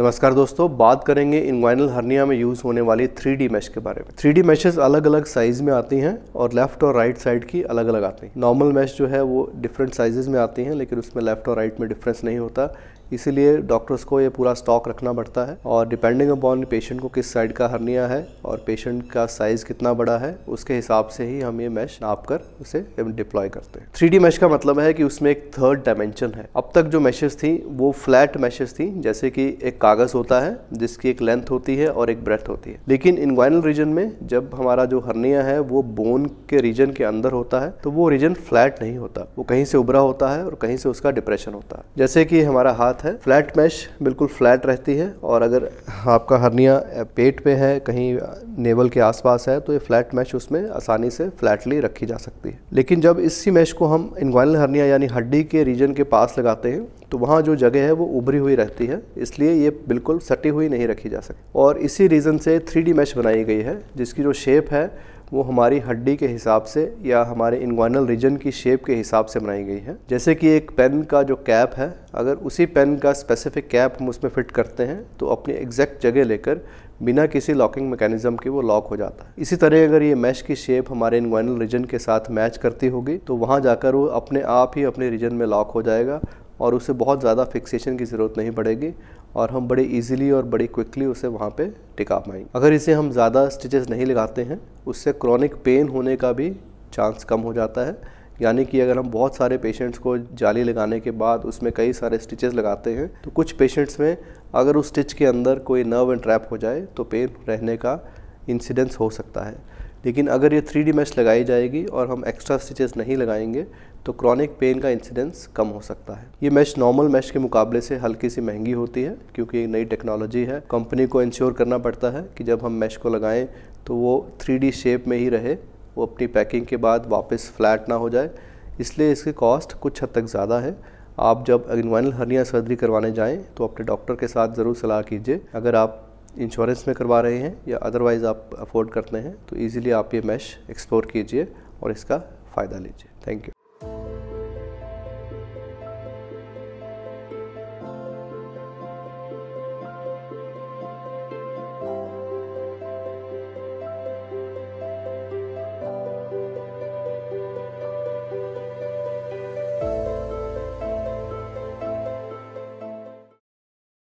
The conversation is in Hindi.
नमस्कार दोस्तों बात करेंगे इन्वाइनल हर्निया में यूज़ होने वाली थ्री डी मैश के बारे में थ्री डी मैशेज अलग अलग साइज़ में आती हैं और लेफ्ट और राइट साइड की अलग अलग आती हैं नॉर्मल मैश जो है वो डिफरेंट साइज़ में आती हैं लेकिन उसमें लेफ्ट और राइट में डिफरेंस नहीं होता इसीलिए डॉक्टर्स को ये पूरा स्टॉक रखना पड़ता है और डिपेंडिंग अपॉन पेशेंट को किस साइड का हर्निया है और पेशेंट का साइज़ कितना बड़ा है उसके हिसाब से ही हम ये मैश नाप कर उसे डिप्लॉय करते हैं थ्री मैश का मतलब है कि उसमें एक थर्ड डायमेंशन है अब तक जो मैशेज थी वो फ्लैट मैशेज थी जैसे कि एक कागज़ होता है जिसकी एक लेंथ होती है और एक ब्रेथ होती है लेकिन इनग्वाइनल रीजन में जब हमारा जो हर्निया है वो बोन के रीजन के अंदर होता है तो वो रीजन फ्लैट नहीं होता वो कहीं से उभरा होता है और कहीं से उसका डिप्रेशन होता है जैसे कि हमारा हाथ साथ है फ्लैट मैश बिल्कुल फ्लैट रहती है और अगर आपका हरनिया पेट पे है कहीं नेवल के आसपास है तो ये फ्लैट मैश उसमें आसानी से फ्लैटली रखी जा सकती है लेकिन जब इसी मैश को हम इन्वाइनल हरनिया यानी हड्डी के रीजन के पास लगाते हैं तो वहाँ जो जगह है वो उभरी हुई रहती है इसलिए ये बिल्कुल सटी हुई नहीं रखी जा सकती और इसी रीज़न से थ्री मैश बनाई गई है जिसकी जो शेप है वो हमारी हड्डी के हिसाब से या हमारे इंग्वाइनल रीजन की शेप के हिसाब से बनाई गई है जैसे कि एक पेन का जो कैप है अगर उसी पेन का स्पेसिफिक कैप हम उसमें फिट करते हैं तो अपनी एग्जैक्ट जगह लेकर बिना किसी लॉकिंग मैकेनिज्म के वो लॉक हो जाता है इसी तरह अगर ये मैश की शेप हमारे इनग्वाइनल रीजन के साथ मैच करती होगी तो वहाँ जाकर वो अपने आप ही अपने रीजन में लॉक हो जाएगा और उसे बहुत ज़्यादा फिक्सेशन की ज़रूरत नहीं पड़ेगी और हम बड़े इजीली और बड़े क्विकली उसे वहाँ पे टिका पाएंगे अगर इसे हम ज़्यादा स्टिचेस नहीं लगाते हैं उससे क्रॉनिक पेन होने का भी चांस कम हो जाता है यानी कि अगर हम बहुत सारे पेशेंट्स को जाली लगाने के बाद उसमें कई सारे स्टिचेस लगाते हैं तो कुछ पेशेंट्स में अगर उस स्टिच के अंदर कोई नर्व एंड ट्रैप हो जाए तो पेन रहने का इंसिडेंस हो सकता है लेकिन अगर ये थ्री डी मैश लगाई जाएगी और हम एक्स्ट्रा स्टिचेस नहीं लगाएंगे तो क्रॉनिक पेन का इंसिडेंस कम हो सकता है ये मैश नॉर्मल मैश के मुकाबले से हल्की सी महंगी होती है क्योंकि नई टेक्नोलॉजी है कंपनी को इंश्योर करना पड़ता है कि जब हम मैश को लगाएं तो वो थ्री शेप में ही रहे वो अपनी पैकिंग के बाद वापस फ्लैट ना हो जाए इसलिए इसकी कॉस्ट कुछ हद तक ज़्यादा है आप जब इन्वाइनल हर्निया सर्जरी करवाने जाएं तो अपने डॉक्टर के साथ ज़रूर सलाह कीजिए अगर आप इंश्योरेंस में करवा रहे हैं या अदरवाइज़ आप अफोर्ड करते हैं तो ईज़िली आप ये मैश एक्सप्लोर कीजिए और इसका फ़ायदा लीजिए थैंक यू